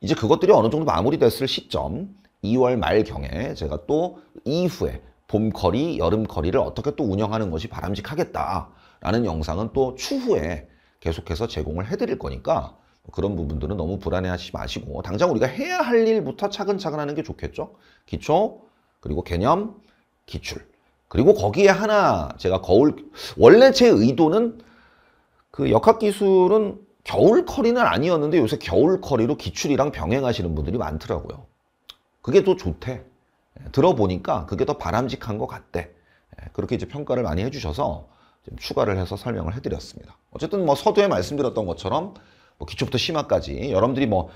이제 그것들이 어느 정도 마무리됐을 시점 2월 말경에 제가 또 이후에 봄 거리, 여름 거리를 어떻게 또 운영하는 것이 바람직하겠다. 라는 영상은 또 추후에 계속해서 제공을 해드릴 거니까 그런 부분들은 너무 불안해하지 마시고 당장 우리가 해야 할 일부터 차근차근 하는 게 좋겠죠. 기초 그리고 개념 기출 그리고 거기에 하나 제가 거울 원래 제 의도는 그 역학기술은 겨울 커리는 아니었는데 요새 겨울 커리로 기출이랑 병행하시는 분들이 많더라고요. 그게 더 좋대. 예, 들어보니까 그게 더 바람직한 것 같대. 예, 그렇게 이제 평가를 많이 해주셔서 추가를 해서 설명을 해드렸습니다. 어쨌든 뭐 서두에 말씀드렸던 것처럼 뭐 기초부터 심화까지 여러분들이 뭐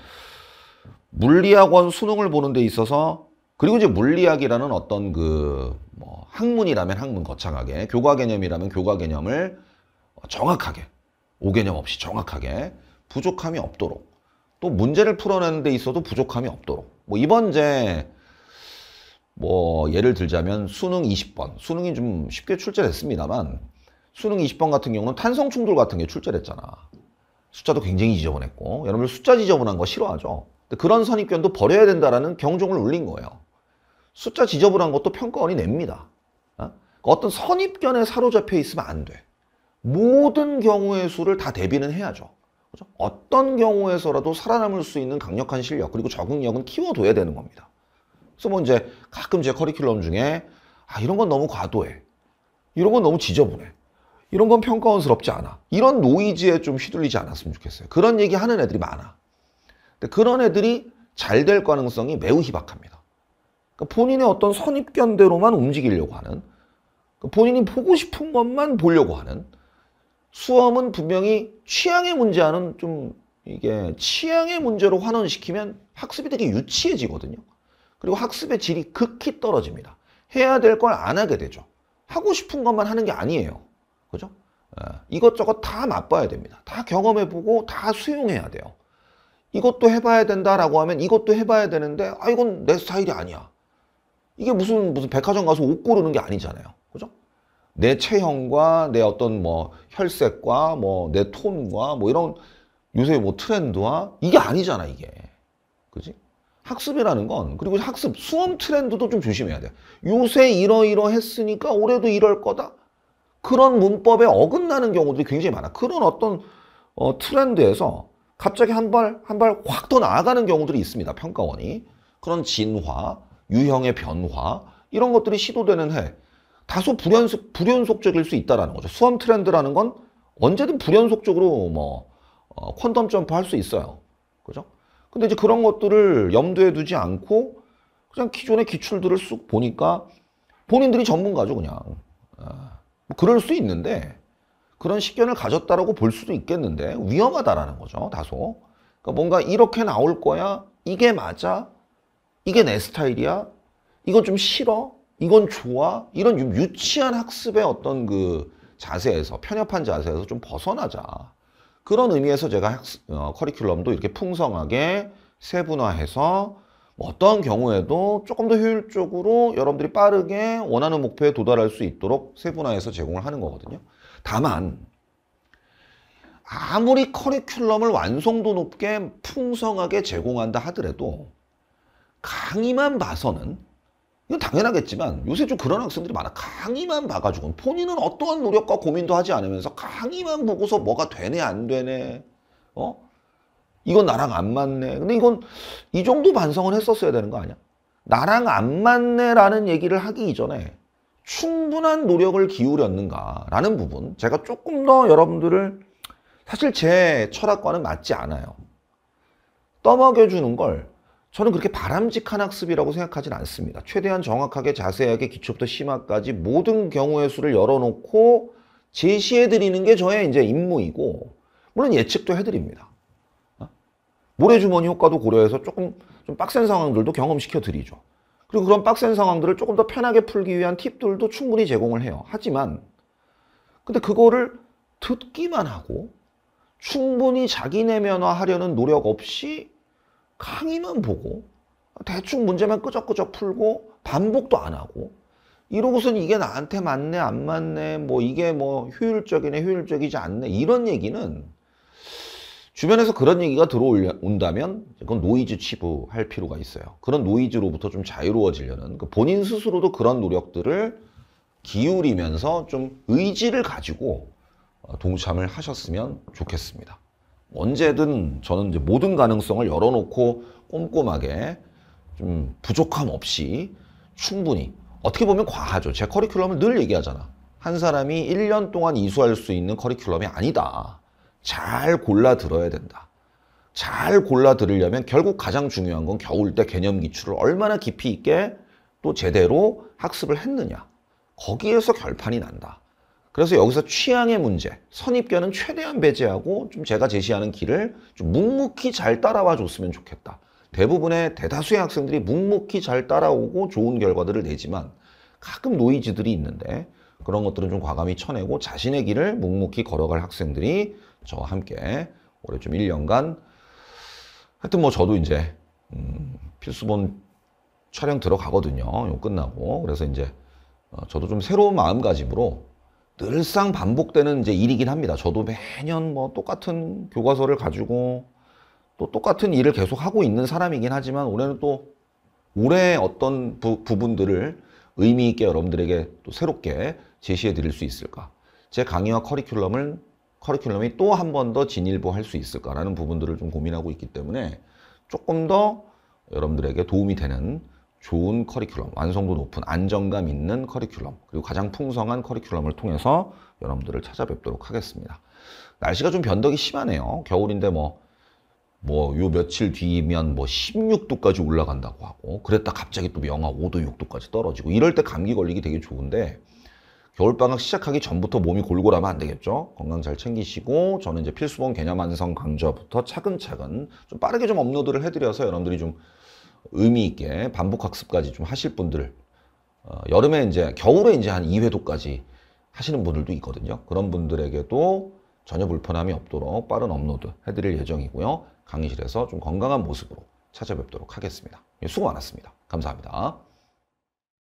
물리학원 수능을 보는 데 있어서 그리고 이제 물리학이라는 어떤 그 뭐 학문이라면 학문 거창하게 교과 개념이라면 교과 개념을 정확하게 오개념 없이 정확하게 부족함이 없도록 또 문제를 풀어내는 데 있어도 부족함이 없도록 뭐 이번 제뭐 예를 들자면 수능 20번 수능이 좀 쉽게 출제됐습니다만 수능 20번 같은 경우는 탄성 충돌 같은 게 출제됐잖아. 숫자도 굉장히 지저분했고 여러분들 숫자 지저분한 거 싫어하죠. 그런 선입견도 버려야 된다라는 경종을 울린 거예요. 숫자 지저분한 것도 평가원이 냅니다. 어? 그러니까 떤 선입견에 사로잡혀 있으면 안 돼. 모든 경우의 수를 다 대비는 해야죠. 그죠? 어떤 경우에서라도 살아남을 수 있는 강력한 실력 그리고 적응력은 키워둬야 되는 겁니다. 그래서 뭐 이제 가끔 제 커리큘럼 중에 아 이런 건 너무 과도해. 이런 건 너무 지저분해. 이런 건 평가원스럽지 않아. 이런 노이즈에 좀 휘둘리지 않았으면 좋겠어요. 그런 얘기 하는 애들이 많아. 근데 그런 애들이 잘 될 가능성이 매우 희박합니다. 그러니까 본인의 어떤 선입견대로만 움직이려고 하는 그러니까 본인이 보고 싶은 것만 보려고 하는 수험은 분명히 취향의 문제와는 좀 이게 취향의 문제로 환원시키면 학습이 되게 유치해지거든요. 그리고 학습의 질이 극히 떨어집니다. 해야 될 걸 안 하게 되죠. 하고 싶은 것만 하는 게 아니에요. 그죠? 예. 이것저것 다 맛봐야 됩니다. 다 경험해보고 다 수용해야 돼요. 이것도 해봐야 된다라고 하면 이것도 해봐야 되는데 아 이건 내 스타일이 아니야. 이게 무슨 무슨 백화점 가서 옷 고르는 게 아니잖아요. 그죠? 내 체형과 내 어떤 뭐 혈색과 뭐 내 톤과 뭐 이런 요새 뭐 트렌드와 이게 아니잖아 이게. 그지? 학습이라는 건 그리고 학습 수험 트렌드도 좀 조심해야 돼. 요새 이러이러 했으니까 올해도 이럴 거다. 그런 문법에 어긋나는 경우들이 굉장히 많아. 그런 어떤 어, 트렌드에서 갑자기 한 발 한 발 확 더 나아가는 경우들이 있습니다. 평가원이 그런 진화, 유형의 변화 이런 것들이 시도되는 해 다소 불연속 불연속적일 수 있다라는 거죠. 수험 트렌드라는 건 언제든 불연속적으로 뭐 어, 퀀덤 점프 할 수 있어요. 그죠? 근데 이제 그런 것들을 염두에 두지 않고 그냥 기존의 기출들을 쑥 보니까 본인들이 전문가죠, 그냥. 아. 뭐 그럴 수 있는데 그런 식견을 가졌다라고 볼 수도 있겠는데 위험하다라는 거죠. 다소. 그러니까 뭔가 이렇게 나올 거야. 이게 맞아. 이게 내 스타일이야. 이건 좀 싫어. 이건 좋아. 이런 유치한 학습의 어떤 그 자세에서 편협한 자세에서 좀 벗어나자. 그런 의미에서 제가 학습, 어, 커리큘럼도 이렇게 풍성하게 세분화해서 어떠한 경우에도 조금 더 효율적으로 여러분들이 빠르게 원하는 목표에 도달할 수 있도록 세분화해서 제공을 하는 거거든요. 다만 아무리 커리큘럼을 완성도 높게 풍성하게 제공한다 하더라도 강의만 봐서는 이건 당연하겠지만 요새 좀 그런 학생들이 많아 강의만 봐가지고는 본인은 어떠한 노력과 고민도 하지 않으면서 강의만 보고서 뭐가 되네 안 되네 어 이건 나랑 안 맞네. 근데 이건 이 정도 반성은 했었어야 되는 거 아니야? 나랑 안 맞네라는 얘기를 하기 이전에 충분한 노력을 기울였는가라는 부분 제가 조금 더 여러분들을 사실 제 철학과는 맞지 않아요. 떠먹여주는 걸 저는 그렇게 바람직한 학습이라고 생각하진 않습니다. 최대한 정확하게 자세하게 기초부터 심화까지 모든 경우의 수를 열어놓고 제시해드리는 게 저의 이제 임무이고 물론 예측도 해드립니다. 모래주머니 효과도 고려해서 조금 좀 빡센 상황들도 경험시켜 드리죠. 그리고 그런 빡센 상황들을 조금 더 편하게 풀기 위한 팁들도 충분히 제공을 해요. 하지만 근데 그거를 듣기만 하고 충분히 자기 내면화하려는 노력 없이 강의만 보고 대충 문제만 끄적끄적 풀고 반복도 안 하고 이러고선 이게 나한테 맞네 안 맞네 뭐 이게 뭐 효율적이네 효율적이지 않네 이런 얘기는 주변에서 그런 얘기가 들어온다면 그건 노이즈 치부할 필요가 있어요. 그런 노이즈로부터 좀 자유로워지려는 그 본인 스스로도 그런 노력들을 기울이면서 좀 의지를 가지고 어, 동참을 하셨으면 좋겠습니다. 언제든 저는 이제 모든 가능성을 열어놓고 꼼꼼하게 좀 부족함 없이 충분히 어떻게 보면 과하죠. 제 커리큘럼을 늘 얘기하잖아. 한 사람이 1년 동안 이수할 수 있는 커리큘럼이 아니다. 잘 골라 들어야 된다. 잘 골라 들으려면 결국 가장 중요한 건 겨울 때 개념 기출을 얼마나 깊이 있게 또 제대로 학습을 했느냐. 거기에서 결판이 난다. 그래서 여기서 취향의 문제, 선입견은 최대한 배제하고 좀 제가 제시하는 길을 좀 묵묵히 잘 따라와 줬으면 좋겠다. 대부분의 대다수의 학생들이 묵묵히 잘 따라오고 좋은 결과들을 내지만 가끔 노이즈들이 있는데 그런 것들은 좀 과감히 쳐내고 자신의 길을 묵묵히 걸어갈 학생들이 저와 함께 올해 좀 1년간 하여튼 뭐 저도 이제 음, 필수본 촬영 들어가거든요. 요 끝나고 그래서 이제 어, 저도 좀 새로운 마음가짐으로 늘상 반복되는 이제 일이긴 합니다. 저도 매년 뭐 똑같은 교과서를 가지고 또 똑같은 일을 계속 하고 있는 사람이긴 하지만 올해는 또 올해 어떤 부, 분들을 의미 있게 여러분들에게 또 새롭게 제시해 드릴 수 있을까? 제 강의와 커리큘럼을 커리큘럼이 또 한 번 더 진일보할 수 있을까라는 부분들을 좀 고민하고 있기 때문에 조금 더 여러분들에게 도움이 되는 좋은 커리큘럼, 완성도 높은 안정감 있는 커리큘럼, 그리고 가장 풍성한 커리큘럼을 통해서 여러분들을 찾아뵙도록 하겠습니다. 날씨가 좀 변덕이 심하네요. 겨울인데 뭐, 뭐, 요 며칠 뒤면 뭐 16도까지 올라간다고 하고, 그랬다 갑자기 또 영하 5도, 6도까지 떨어지고, 이럴 때 감기 걸리기 되게 좋은데, 겨울방학 시작하기 전부터 몸이 골골하면 안 되겠죠. 건강 잘 챙기시고 저는 이제 필수본 개념 완성 강좌부터 차근차근 좀 빠르게 좀 업로드를 해드려서 여러분들이 좀 의미 있게 반복 학습까지 좀 하실 분들 어, 여름에 이제 겨울에 이제 한 2회도까지 하시는 분들도 있거든요. 그런 분들에게도 전혀 불편함이 없도록 빠른 업로드 해드릴 예정이고요. 강의실에서 좀 건강한 모습으로 찾아뵙도록 하겠습니다. 예, 수고 많았습니다. 감사합니다.